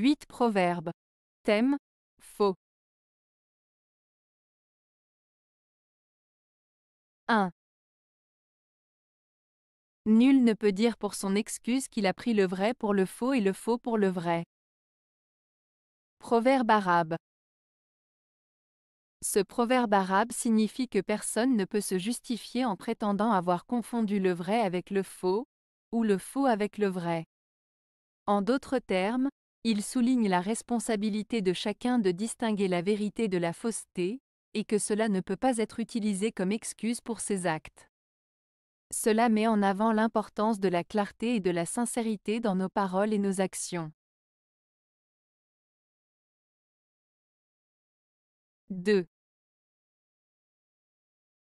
8 Proverbes. Thème Faux. 1. Nul ne peut dire pour son excuse qu'il a pris le vrai pour le faux et le faux pour le vrai. Proverbe arabe. Ce proverbe arabe signifie que personne ne peut se justifier en prétendant avoir confondu le vrai avec le faux, ou le faux avec le vrai. En d'autres termes, il souligne la responsabilité de chacun de distinguer la vérité de la fausseté, et que cela ne peut pas être utilisé comme excuse pour ses actes. Cela met en avant l'importance de la clarté et de la sincérité dans nos paroles et nos actions. 2.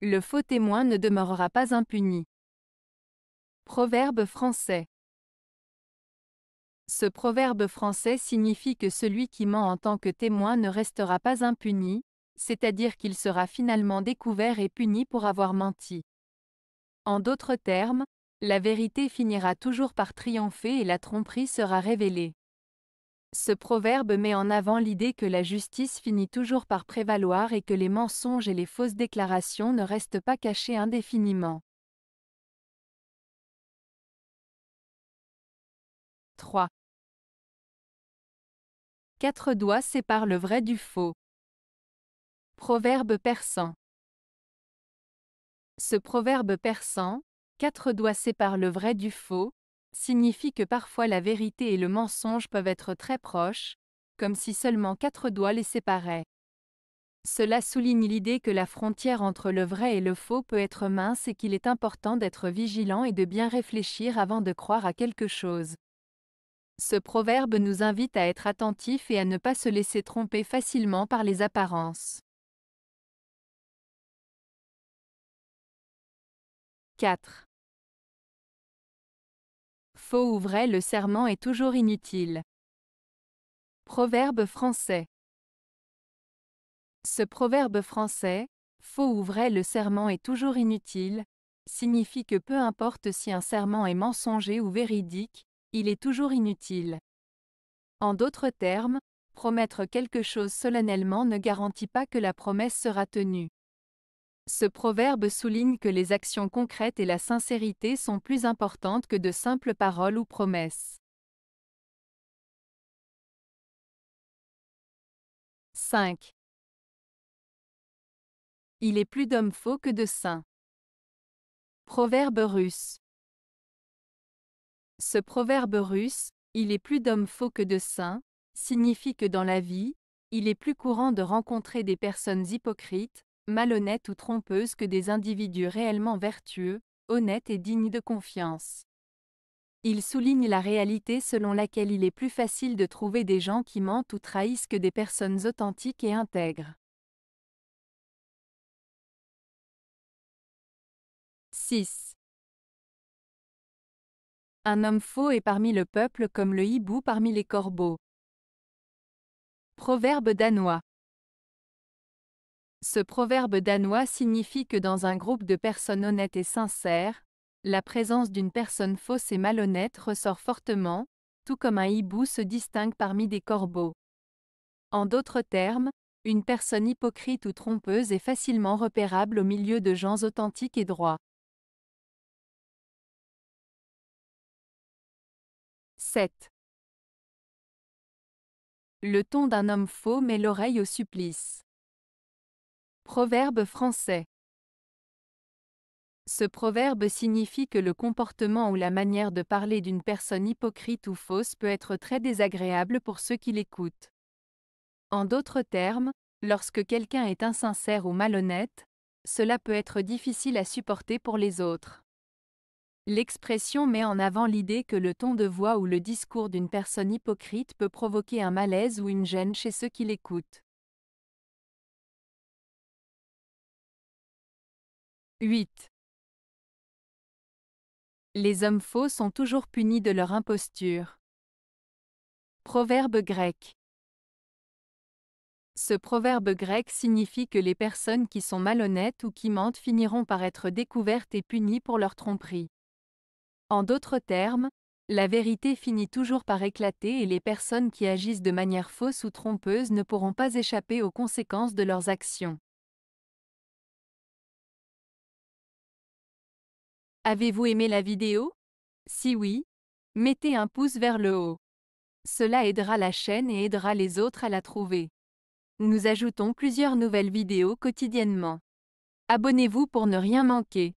Le faux témoin ne demeurera pas impuni. Proverbe français. Ce proverbe français signifie que celui qui ment en tant que témoin ne restera pas impuni, c'est-à-dire qu'il sera finalement découvert et puni pour avoir menti. En d'autres termes, la vérité finira toujours par triompher et la tromperie sera révélée. Ce proverbe met en avant l'idée que la justice finit toujours par prévaloir et que les mensonges et les fausses déclarations ne restent pas cachés indéfiniment. Quatre doigts séparent le vrai du faux. Proverbe persan. Ce proverbe persan, quatre doigts séparent le vrai du faux, signifie que parfois la vérité et le mensonge peuvent être très proches, comme si seulement quatre doigts les séparaient. Cela souligne l'idée que la frontière entre le vrai et le faux peut être mince et qu'il est important d'être vigilant et de bien réfléchir avant de croire à quelque chose. Ce proverbe nous invite à être attentifs et à ne pas se laisser tromper facilement par les apparences. 4. Faux ou vrai, le serment est toujours inutile. Proverbe français. Ce proverbe français, faux ou vrai, le serment est toujours inutile, signifie que peu importe si un serment est mensonger ou véridique, il est toujours inutile. En d'autres termes, promettre quelque chose solennellement ne garantit pas que la promesse sera tenue. Ce proverbe souligne que les actions concrètes et la sincérité sont plus importantes que de simples paroles ou promesses. 5. Il est plus d'hommes faux que de saints. Proverbe russe. Ce proverbe russe, il est plus d'hommes faux que de saints, signifie que dans la vie, il est plus courant de rencontrer des personnes hypocrites, malhonnêtes ou trompeuses que des individus réellement vertueux, honnêtes et dignes de confiance. Il souligne la réalité selon laquelle il est plus facile de trouver des gens qui mentent ou trahissent que des personnes authentiques et intègres. 6. Un homme faux est parmi le peuple comme le hibou parmi les corbeaux. Proverbe danois Ce proverbe danois signifie que dans un groupe de personnes honnêtes et sincères, la présence d'une personne fausse et malhonnête ressort fortement, tout comme un hibou se distingue parmi des corbeaux. En d'autres termes, une personne hypocrite ou trompeuse est facilement repérable au milieu de gens authentiques et droits. 7. Le ton d'un homme faux met l'oreille au supplice. Proverbe français. Ce proverbe signifie que le comportement ou la manière de parler d'une personne hypocrite ou fausse peut être très désagréable pour ceux qui l'écoutent. En d'autres termes, lorsque quelqu'un est insincère ou malhonnête, cela peut être difficile à supporter pour les autres. L'expression met en avant l'idée que le ton de voix ou le discours d'une personne hypocrite peut provoquer un malaise ou une gêne chez ceux qui l'écoutent. 8. Les hommes faux sont toujours punis de leur imposture. Proverbe grec. Ce proverbe grec signifie que les personnes qui sont malhonnêtes ou qui mentent finiront par être découvertes et punies pour leur tromperie. En d'autres termes, la vérité finit toujours par éclater et les personnes qui agissent de manière fausse ou trompeuse ne pourront pas échapper aux conséquences de leurs actions. Avez-vous aimé la vidéo Si oui, mettez un pouce vers le haut. Cela aidera la chaîne et aidera les autres à la trouver. Nous ajoutons plusieurs nouvelles vidéos quotidiennement. Abonnez-vous pour ne rien manquer.